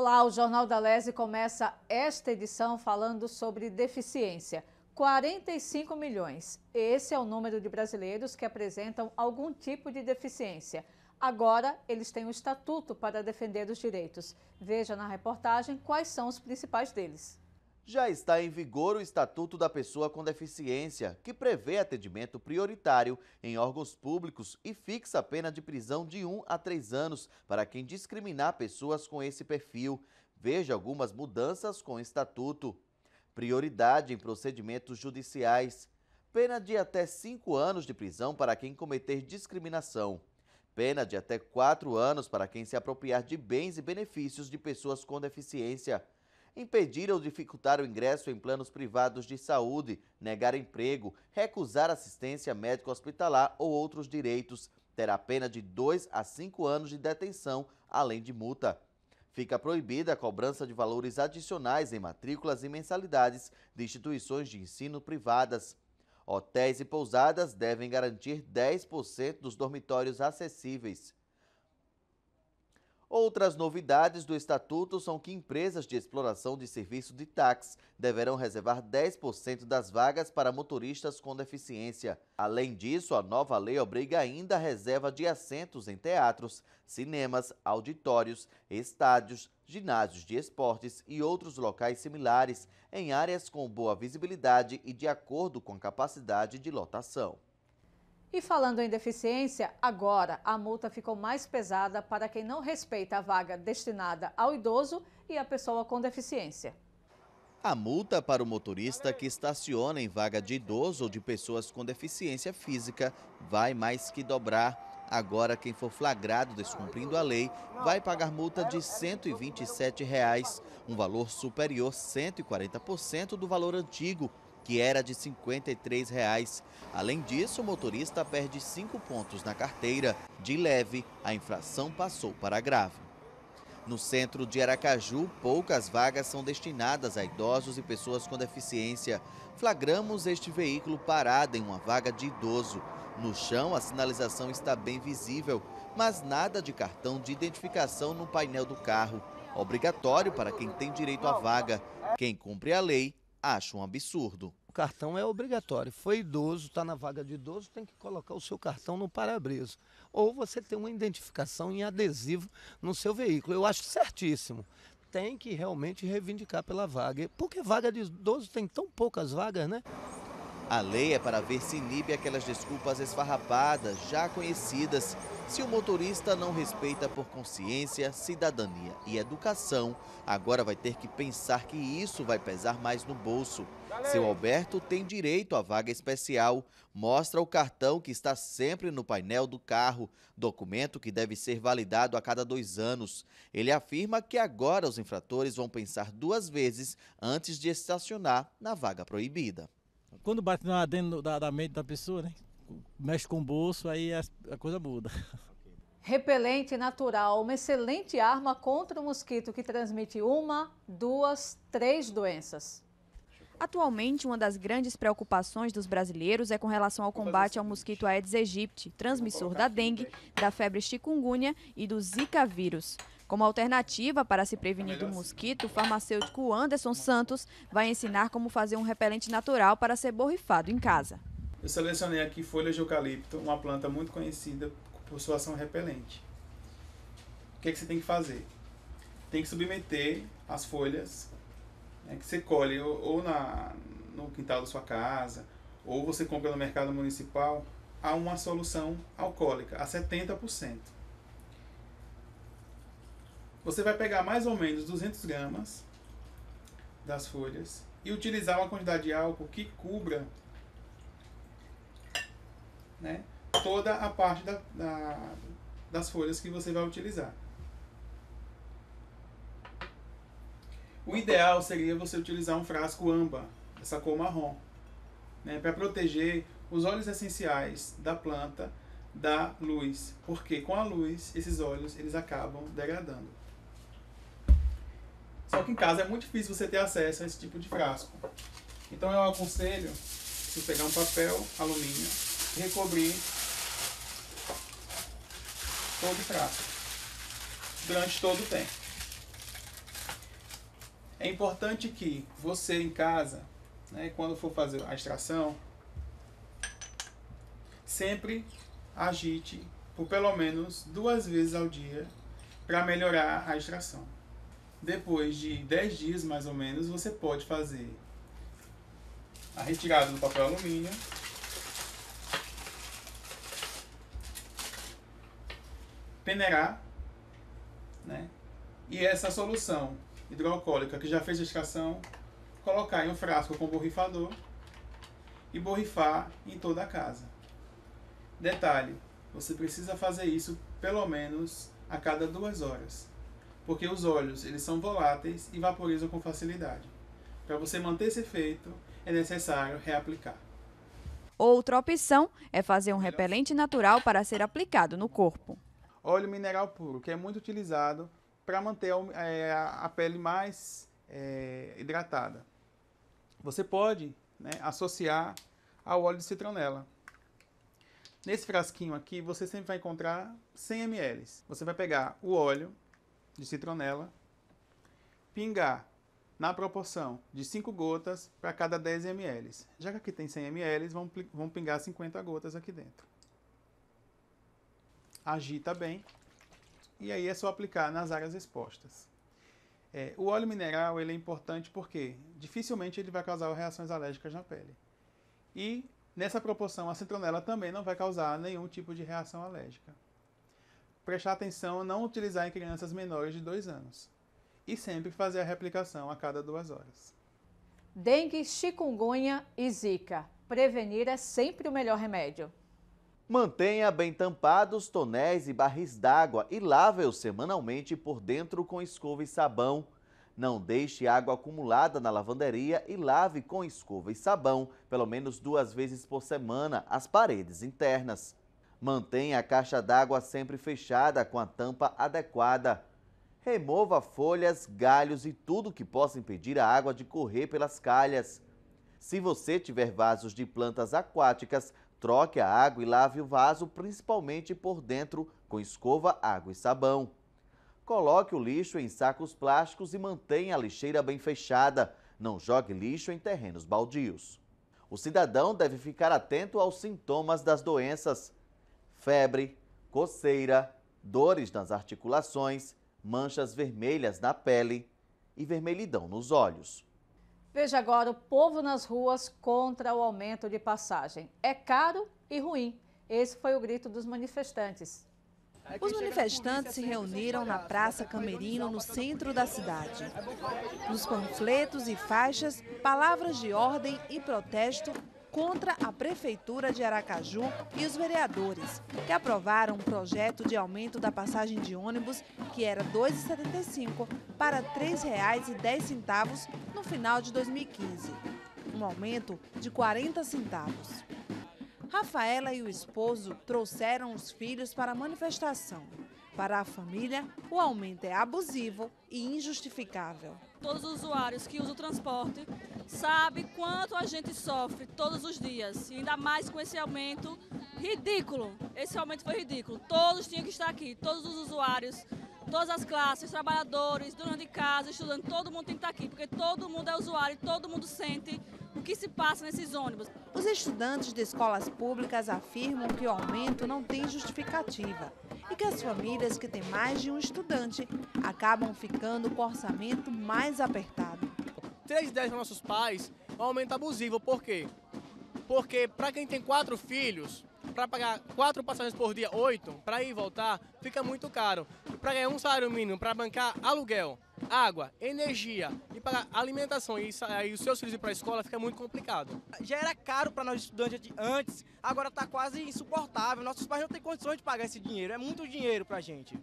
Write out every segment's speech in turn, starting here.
Olá, o Jornal da Lese começa esta edição falando sobre deficiência. 45 milhões. Esse é o número de brasileiros que apresentam algum tipo de deficiência. Agora, eles têm um estatuto para defender os direitos. Veja na reportagem quais são os principais deles. Já está em vigor o Estatuto da Pessoa com Deficiência, que prevê atendimento prioritário em órgãos públicos e fixa a pena de prisão de 1 a 3 anos para quem discriminar pessoas com esse perfil. Veja algumas mudanças com o Estatuto. Prioridade em procedimentos judiciais. Pena de até 5 anos de prisão para quem cometer discriminação pena de até quatro anos para quem se apropriar de bens e benefícios de pessoas com deficiência impedir ou dificultar o ingresso em planos privados de saúde, negar emprego, recusar assistência médico-hospitalar ou outros direitos, terá pena de 2 a 5 anos de detenção, além de multa. Fica proibida a cobrança de valores adicionais em matrículas e mensalidades de instituições de ensino privadas. Hotéis e pousadas devem garantir 10% dos dormitórios acessíveis. Outras novidades do estatuto são que empresas de exploração de serviço de táxi deverão reservar 10% das vagas para motoristas com deficiência. Além disso, a nova lei obriga ainda a reserva de assentos em teatros, cinemas, auditórios, estádios, ginásios de esportes e outros locais similares, em áreas com boa visibilidade e de acordo com a capacidade de lotação. E falando em deficiência, agora a multa ficou mais pesada para quem não respeita a vaga destinada ao idoso e à pessoa com deficiência. A multa para o motorista que estaciona em vaga de idoso ou de pessoas com deficiência física vai mais que dobrar. Agora, quem for flagrado descumprindo a lei vai pagar multa de R$ 127, reais, um valor superior 140% do valor antigo, que era de R$ 53. Reais. Além disso, o motorista perde cinco pontos na carteira. De leve, a infração passou para grave. No centro de Aracaju, poucas vagas são destinadas a idosos e pessoas com deficiência. Flagramos este veículo parado em uma vaga de idoso. No chão, a sinalização está bem visível, mas nada de cartão de identificação no painel do carro. Obrigatório para quem tem direito à vaga. Quem cumpre a lei acha um absurdo cartão é obrigatório. Foi idoso, está na vaga de idoso, tem que colocar o seu cartão no para-brisa. Ou você tem uma identificação em adesivo no seu veículo. Eu acho certíssimo. Tem que realmente reivindicar pela vaga. Porque vaga de idoso tem tão poucas vagas, né? A lei é para ver se inibe aquelas desculpas esfarrapadas, já conhecidas, se o motorista não respeita por consciência, cidadania e educação, agora vai ter que pensar que isso vai pesar mais no bolso. Seu Alberto tem direito à vaga especial. Mostra o cartão que está sempre no painel do carro, documento que deve ser validado a cada dois anos. Ele afirma que agora os infratores vão pensar duas vezes antes de estacionar na vaga proibida. Quando bate na dentro da, da mente da pessoa, né? mexe com o bolso, aí a, a coisa muda. Repelente natural, uma excelente arma contra o mosquito que transmite uma, duas, três doenças. Atualmente, uma das grandes preocupações dos brasileiros é com relação ao combate ao mosquito Aedes aegypti, transmissor da dengue, da febre chikungunya e do zika vírus. Como alternativa para se prevenir do mosquito, o farmacêutico Anderson Santos vai ensinar como fazer um repelente natural para ser borrifado em casa. Eu selecionei aqui folhas de eucalipto, uma planta muito conhecida por sua ação repelente. O que, é que você tem que fazer? Tem que submeter as folhas né, que você colhe ou, ou na, no quintal da sua casa, ou você compra no mercado municipal, a uma solução alcoólica, a 70%. Você vai pegar mais ou menos 200 gramas das folhas e utilizar uma quantidade de álcool que cubra né, toda a parte da, da, das folhas que você vai utilizar. O ideal seria você utilizar um frasco âmbar, essa cor marrom, né, para proteger os óleos essenciais da planta da luz, porque com a luz esses óleos eles acabam degradando. Só que em casa é muito difícil você ter acesso a esse tipo de frasco. Então eu aconselho você pegar um papel alumínio recobrir todo o prato durante todo o tempo. É importante que você em casa, né, quando for fazer a extração, sempre agite por pelo menos duas vezes ao dia para melhorar a extração. Depois de 10 dias mais ou menos, você pode fazer a retirada do papel alumínio peneirar, né? E essa solução hidroalcoólica que já fez a extração, colocar em um frasco com borrifador e borrifar em toda a casa. Detalhe, você precisa fazer isso pelo menos a cada duas horas, porque os óleos eles são voláteis e vaporizam com facilidade. Para você manter esse efeito, é necessário reaplicar. Outra opção é fazer um repelente natural para ser aplicado no corpo óleo mineral puro, que é muito utilizado para manter é, a, pele mais é, hidratada. Você pode né, associar ao óleo de citronela. Nesse frasquinho aqui, você sempre vai encontrar 100 ml. Você vai pegar o óleo de citronela, pingar na proporção de 5 gotas para cada 10 ml. Já que aqui tem 100 ml, vamos pingar 50 gotas aqui dentro agita bem, e aí é só aplicar nas áreas expostas. É, o óleo mineral ele é importante porque dificilmente ele vai causar reações alérgicas na pele. E nessa proporção, a citronela também não vai causar nenhum tipo de reação alérgica. Prestar atenção a não utilizar em crianças menores de 2 anos. E sempre fazer a replicação a cada duas horas. Dengue, chikungunya e zika. Prevenir é sempre o melhor remédio. Mantenha bem tampados tonéis e barris d'água e lave-os semanalmente por dentro com escova e sabão. Não deixe água acumulada na lavanderia e lave com escova e sabão, pelo menos duas vezes por semana, as paredes internas. Mantenha a caixa d'água sempre fechada com a tampa adequada. Remova folhas, galhos e tudo que possa impedir a água de correr pelas calhas. Se você tiver vasos de plantas aquáticas, Troque a água e lave o vaso, principalmente por dentro, com escova, água e sabão. Coloque o lixo em sacos plásticos e mantenha a lixeira bem fechada. Não jogue lixo em terrenos baldios. O cidadão deve ficar atento aos sintomas das doenças: febre, coceira, dores nas articulações, manchas vermelhas na pele e vermelhidão nos olhos. Veja agora o povo nas ruas contra o aumento de passagem. É caro e ruim. Esse foi o grito dos manifestantes. Os manifestantes se reuniram na Praça Camerino, no centro da cidade. Nos panfletos e faixas, palavras de ordem e protesto contra a Prefeitura de Aracaju e os vereadores, que aprovaram um projeto de aumento da passagem de ônibus, que era R$ 2,75 para R$ 3,10 no final de 2015, um aumento de 40 centavos. Rafaela e o esposo trouxeram os filhos para a manifestação. Para a família, o aumento é abusivo e injustificável. Todos os usuários que usam o transporte sabe quanto a gente sofre todos os dias, e ainda mais com esse aumento ridículo. Esse aumento foi ridículo. Todos tinham que estar aqui, todos os usuários, todas as classes, trabalhadores, donos de casa, estudantes, todo mundo tem que estar aqui, porque todo mundo é usuário, e todo mundo sente o que se passa nesses ônibus. Os estudantes de escolas públicas afirmam que o aumento não tem justificativa e que as famílias que têm mais de um estudante acabam ficando com o orçamento mais apertado três 10 para nossos pais é um aumento abusivo. Por quê? Porque para quem tem quatro filhos, para pagar quatro passagens por dia, oito, para ir e voltar, fica muito caro. para ganhar um salário mínimo, para bancar aluguel, água, energia e pagar alimentação e, e os seus filhos ir para a escola, fica muito complicado. Já era caro para nós estudantes antes, agora está quase insuportável. Nossos pais não têm condições de pagar esse dinheiro, é muito dinheiro para a gente.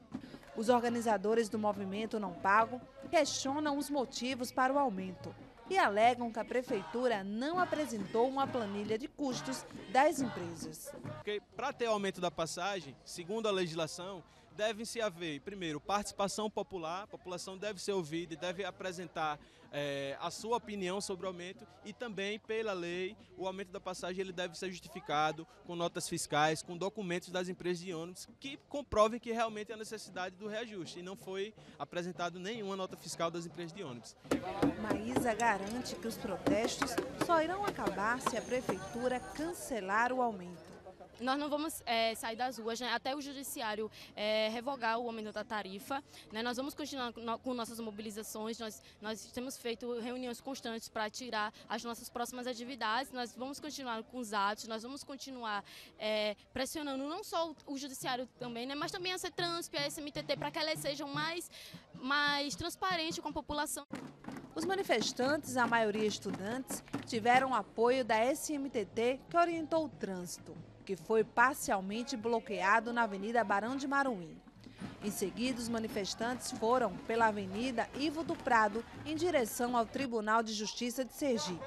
Os organizadores do movimento não pago questionam os motivos para o aumento e alegam que a prefeitura não apresentou uma planilha de custos das empresas. Porque para ter aumento da passagem, segundo a legislação, devem se haver, primeiro, participação popular, a população deve ser ouvida e deve apresentar é, a sua opinião sobre o aumento e também, pela lei, o aumento da passagem ele deve ser justificado com notas fiscais, com documentos das empresas de ônibus que comprovem que realmente há necessidade do reajuste e não foi apresentado nenhuma nota fiscal das empresas de ônibus. Maísa garante que os protestos só irão acabar se a prefeitura cancelar o aumento nós não vamos é, sair das ruas, né? até o judiciário é, revogar o aumento da tarifa. Né? Nós vamos continuar com nossas mobilizações, nós, nós temos feito reuniões constantes para tirar as nossas próximas atividades, nós vamos continuar com os atos, nós vamos continuar é, pressionando não só o, judiciário também, né? mas também a CETRANSP, a SMTT, para que elas sejam mais, mais transparentes com a população. Os manifestantes, a maioria estudantes, tiveram apoio da SMTT, que orientou o trânsito que foi parcialmente bloqueado na Avenida Barão de Maruim. Em seguida, os manifestantes foram pela Avenida Ivo do Prado em direção ao Tribunal de Justiça de Sergipe,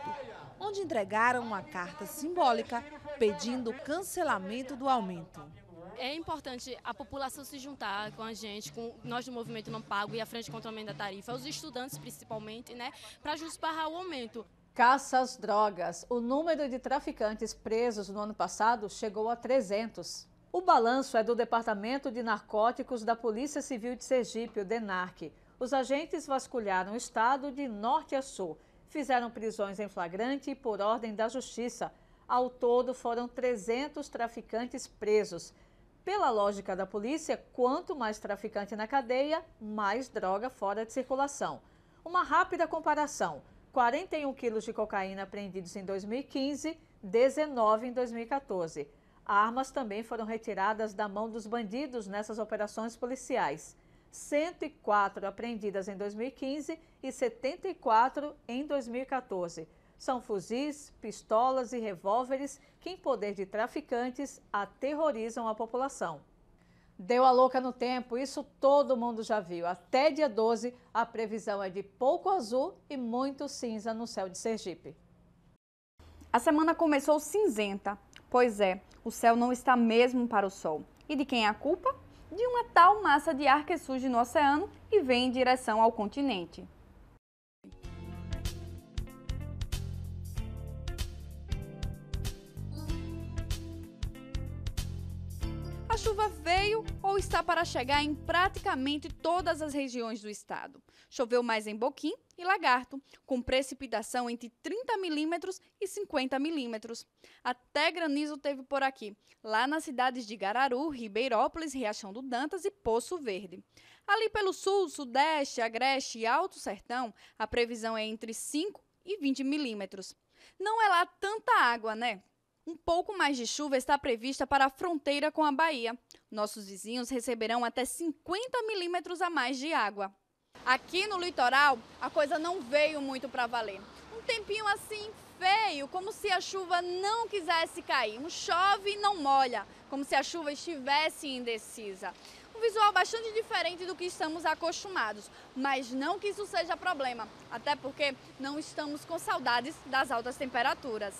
onde entregaram uma carta simbólica pedindo o cancelamento do aumento. É importante a população se juntar com a gente, com nós do Movimento Não Pago e a Frente contra o Aumento da Tarifa, os estudantes principalmente, né, para justificar o aumento. Caça às drogas. O número de traficantes presos no ano passado chegou a 300. O balanço é do Departamento de Narcóticos da Polícia Civil de Sergipe, o DENARC. Os agentes vasculharam o estado de norte a sul, fizeram prisões em flagrante e por ordem da Justiça. Ao todo, foram 300 traficantes presos. Pela lógica da polícia, quanto mais traficante na cadeia, mais droga fora de circulação. Uma rápida comparação. 41 quilos de cocaína apreendidos em 2015, 19 em 2014. Armas também foram retiradas da mão dos bandidos nessas operações policiais. 104 apreendidas em 2015 e 74 em 2014. São fuzis, pistolas e revólveres que, em poder de traficantes, aterrorizam a população. Deu a louca no tempo, isso todo mundo já viu. Até dia 12, a previsão é de pouco azul e muito cinza no céu de Sergipe. A semana começou cinzenta. Pois é, o céu não está mesmo para o sol. E de quem é a culpa? De uma tal massa de ar que surge no oceano e vem em direção ao continente. para chegar em praticamente todas as regiões do estado. Choveu mais em Boquim e Lagarto, com precipitação entre 30 milímetros e 50 milímetros. Até granizo teve por aqui, lá nas cidades de Gararu, Ribeirópolis, Riachão do Dantas e Poço Verde. Ali pelo sul, sudeste, agreste e alto sertão, a previsão é entre 5 e 20 milímetros. Não é lá tanta água, né? Um pouco mais de chuva está prevista para a fronteira com a Bahia. Nossos vizinhos receberão até 50 milímetros a mais de água. Aqui no litoral, a coisa não veio muito para valer. Um tempinho assim feio, como se a chuva não quisesse cair. Um chove e não molha, como se a chuva estivesse indecisa. Um visual bastante diferente do que estamos acostumados, mas não que isso seja problema, até porque não estamos com saudades das altas temperaturas.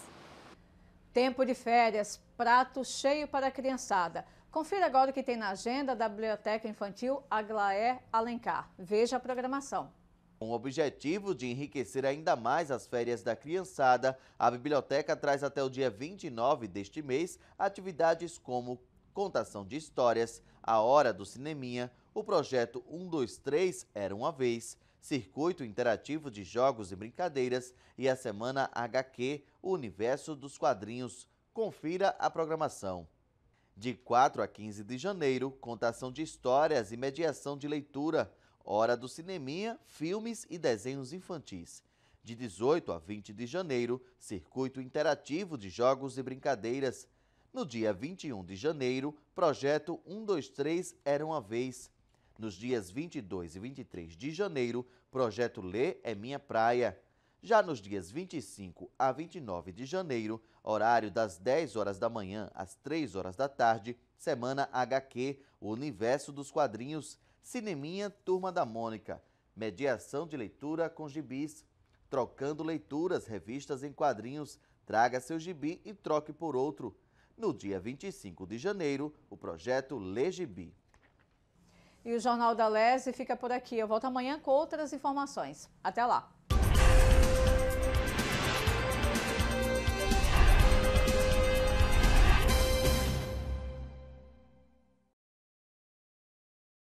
Tempo de férias, prato cheio para a criançada. Confira agora o que tem na agenda da Biblioteca Infantil Aglaé Alencar. Veja a programação. Com o objetivo de enriquecer ainda mais as férias da criançada, a biblioteca traz até o dia 29 deste mês atividades como contação de histórias, a hora do cineminha, o projeto 123 Era Uma Vez, circuito interativo de jogos e brincadeiras e a semana HQ, o universo dos quadrinhos. Confira a programação. De 4 a 15 de janeiro, contação de histórias e mediação de leitura, hora do cineminha, filmes e desenhos infantis. De 18 a 20 de janeiro, circuito interativo de jogos e brincadeiras. No dia 21 de janeiro, projeto 123 Era uma Vez. Nos dias 22 e 23 de janeiro, projeto Lê é Minha Praia. Já nos dias 25 a 29 de janeiro, horário das 10 horas da manhã às 3 horas da tarde, Semana HQ, o universo dos quadrinhos, Cineminha Turma da Mônica, mediação de leitura com gibis, trocando leituras, revistas em quadrinhos, traga seu gibi e troque por outro. No dia 25 de janeiro, o projeto Lê Gibi. E o Jornal da Lese fica por aqui. Eu volto amanhã com outras informações. Até lá!